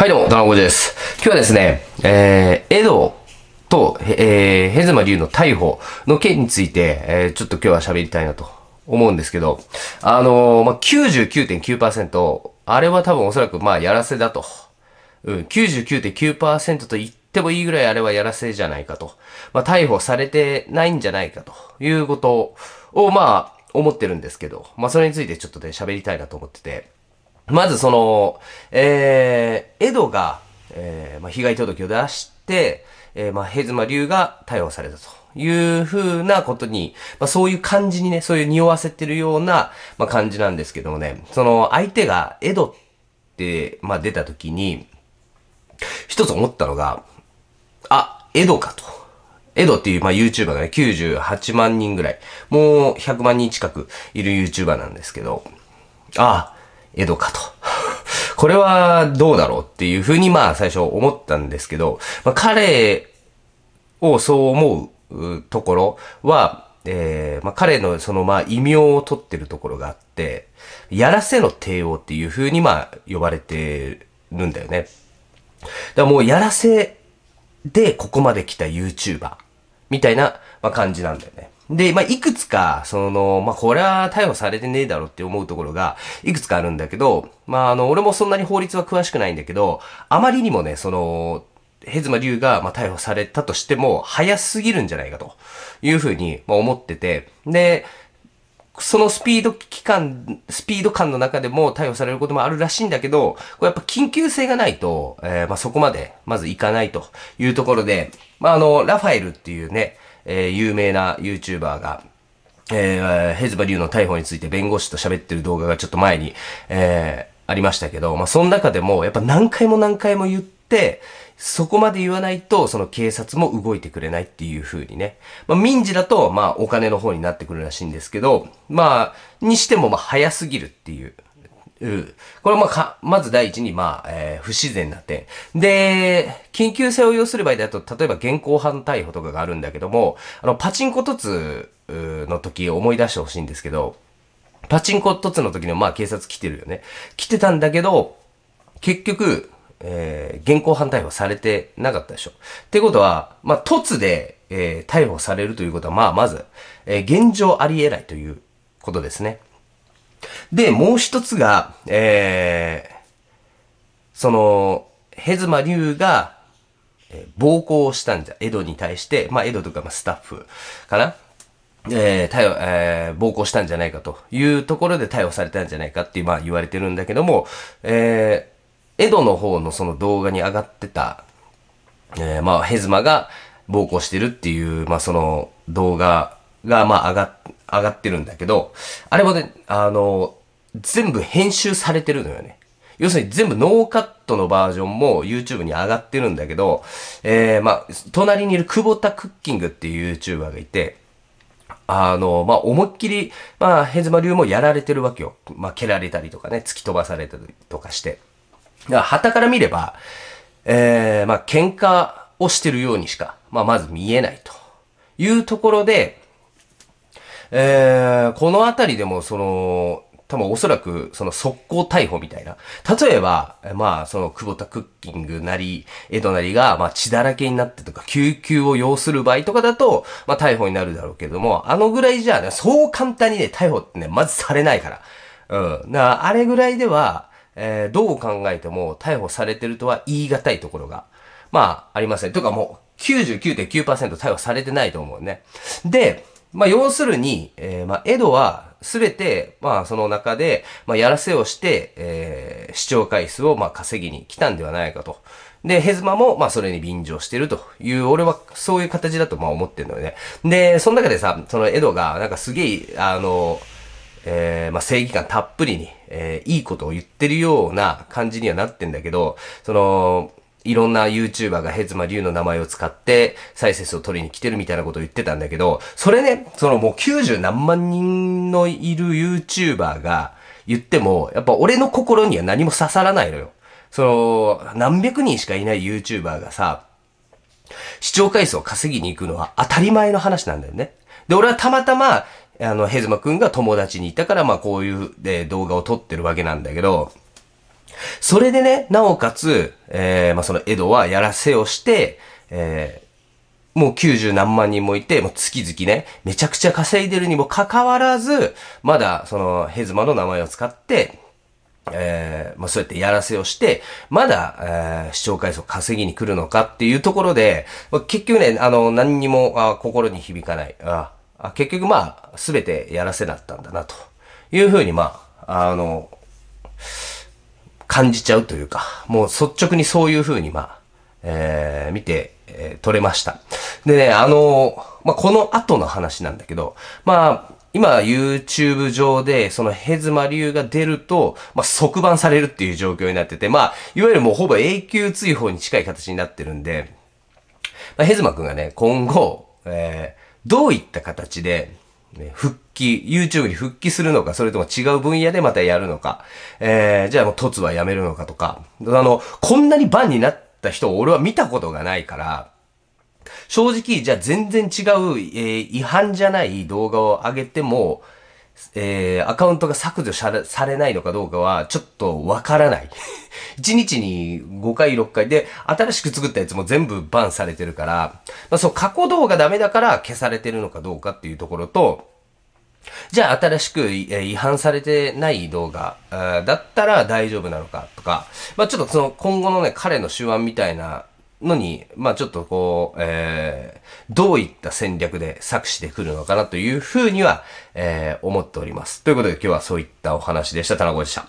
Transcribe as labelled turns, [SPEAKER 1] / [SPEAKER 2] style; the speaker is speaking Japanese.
[SPEAKER 1] はいどうも、ゴ中です。今日はですね、えー、江戸と、えー、ヘズマ龍の逮捕の件について、えー、ちょっと今日は喋りたいなと思うんですけど、あのー、まあ、99.9%、あれは多分おそらく、まあ、やらせだと。うん、99.9%と言ってもいいぐらいあれはやらせじゃないかと。まあ、逮捕されてないんじゃないかということを、まあ、思ってるんですけど、まあ、それについてちょっとね、喋りたいなと思ってて。まずその、えー、エドが、えー、まあ、被害届を出して、えー、まあ、ヘズマ流が逮捕されたと。いうふうなことに、まあ、そういう感じにね、そういう匂わせてるような、まあ、感じなんですけどもね、その相手がエドって、まあ、出た時に、一つ思ったのが、あ、エドかと。エドっていう、まあ、YouTuber がね、98万人ぐらい、もう100万人近くいる YouTuber なんですけど、あ、江戸かと。これはどうだろうっていうふうにまあ最初思ったんですけど、まあ、彼をそう思うところは、えー、まあ、彼のそのまあ異名を取ってるところがあって、やらせの帝王っていうふうにまあ呼ばれてるんだよね。だからもうやらせでここまで来た YouTuber みたいな感じなんだよね。で、まあ、いくつか、その、まあ、これは逮捕されてねえだろうって思うところが、いくつかあるんだけど、まあ、あの、俺もそんなに法律は詳しくないんだけど、あまりにもね、その、ヘズマウが、まあ、逮捕されたとしても、早すぎるんじゃないかというふうに、まあ、思ってて、で、そのスピード期間、スピード感の中でも逮捕されることもあるらしいんだけど、これやっぱ緊急性がないと、えー、まあ、そこまで、まずいかないというところで、まあ、あの、ラファエルっていうね、えー、有名な YouTuber が、えー、ヘズバリューの逮捕について弁護士と喋ってる動画がちょっと前に、えー、ありましたけど、まあ、その中でも、やっぱ何回も何回も言って、そこまで言わないと、その警察も動いてくれないっていう風にね。まあ、民事だと、まあ、お金の方になってくるらしいんですけど、まあ、にしても、まあ、早すぎるっていう。う。これもか、まず第一に、まあ、えー、不自然な点。で、緊急性を要する場合だと、例えば現行犯逮捕とかがあるんだけども、あの、パチンコ凸の時思い出してほしいんですけど、パチンコ凸の時のまあ警察来てるよね。来てたんだけど、結局、えー、現行犯逮捕されてなかったでしょ。ってことは、まあ、凸で、えー、逮捕されるということは、まあ、まず、えー、現状あり得ないということですね。で、もう一つが、えー、その、ヘズマ竜が、えー、暴行をしたんじゃ、エドに対して、まあ、エドとか、まあ、スタッフかなえー、逮捕、えー、暴行したんじゃないかというところで逮捕されたんじゃないかって、まあ、言われてるんだけども、えー、エドの方のその動画に上がってた、えー、まあ、ヘズマが暴行してるっていう、まあ、その動画が、まあ、上が、上がってるんだけど、あれもね、あの、全部編集されてるのよね。要するに全部ノーカットのバージョンも YouTube に上がってるんだけど、えー、まあ、隣にいる久保田クッキングっていう YouTuber がいて、あの、まあ、思いっきり、まあ、ヘズマ流もやられてるわけよ。まあ、蹴られたりとかね、突き飛ばされたりとかして。だから、旗から見れば、えー、まあ、喧嘩をしてるようにしか、まあ、まず見えないというところで、えー、このあたりでも、その、多分おそらく、その速攻逮捕みたいな。例えば、まあ、その、久保田クッキングなり、江戸なりが、まあ、血だらけになってとか、救急を要する場合とかだと、まあ、逮捕になるだろうけれども、あのぐらいじゃね、そう簡単にね、逮捕ってね、まずされないから。うん。だから、あれぐらいでは、えー、どう考えても、逮捕されてるとは言い難いところが、まあ、ありません、とかもう99.9%逮捕されてないと思うね。で、まあ、要するに、えー、まあ、エドは、すべて、まあ、その中で、まあ、やらせをして、えー、視聴回数を、まあ、稼ぎに来たんではないかと。で、ヘズマも、まあ、それに便乗してるという、俺は、そういう形だと、まあ、思ってるのよね。で、その中でさ、そのエドが、なんかすげえ、あの、えー、まあ、正義感たっぷりに、えー、いいことを言ってるような感じにはなってんだけど、その、いろんな YouTuber がヘズマリュウの名前を使って再生数を取りに来てるみたいなことを言ってたんだけど、それね、そのもう90何万人のいる YouTuber が言っても、やっぱ俺の心には何も刺さらないのよ。その、何百人しかいない YouTuber がさ、視聴回数を稼ぎに行くのは当たり前の話なんだよね。で、俺はたまたま、あの、ヘズマくんが友達にいたから、まあこういう、で、動画を撮ってるわけなんだけど、それでね、なおかつ、えー、まあ、その江戸はやらせをして、えー、もう90何万人もいて、もう月々ね、めちゃくちゃ稼いでるにもかかわらず、まだ、その、ヘズマの名前を使って、えー、まあ、そうやってやらせをして、まだ、えー、視聴回数を稼ぎに来るのかっていうところで、まあ、結局ね、あの、何にも、あ心に響かない。あ結局、まあ、すべてやらせだったんだな、というふうに、まあ、あの、感じちゃうというか、もう率直にそういう風に、まあ、えー、見て、えー、取れました。でね、あのー、まあ、この後の話なんだけど、まあ、今 YouTube 上でそのヘズマ流が出ると、まあ、即番されるっていう状況になってて、まあ、いわゆるもうほぼ永久追放に近い形になってるんで、まあ、ヘズマくんがね、今後、えー、どういった形で、ね、復帰、YouTube に復帰するのか、それとも違う分野でまたやるのか、えー、じゃあもう凸はやめるのかとか、あの、こんなにバンになった人を俺は見たことがないから、正直、じゃあ全然違う、えー、違反じゃない動画を上げても、えー、アカウントが削除されないのかどうかは、ちょっとわからない。1 日に5回、6回で、新しく作ったやつも全部バンされてるから、まあ、そう、過去動画ダメだから消されてるのかどうかっていうところと、じゃあ新しく違反されてない動画だったら大丈夫なのかとか、まあ、ちょっとその今後のね、彼の手腕みたいなのに、まあちょっとこう、えー、どういった戦略で作詞で来るのかなというふうには、えー、思っております。ということで今日はそういったお話でした。田中でした。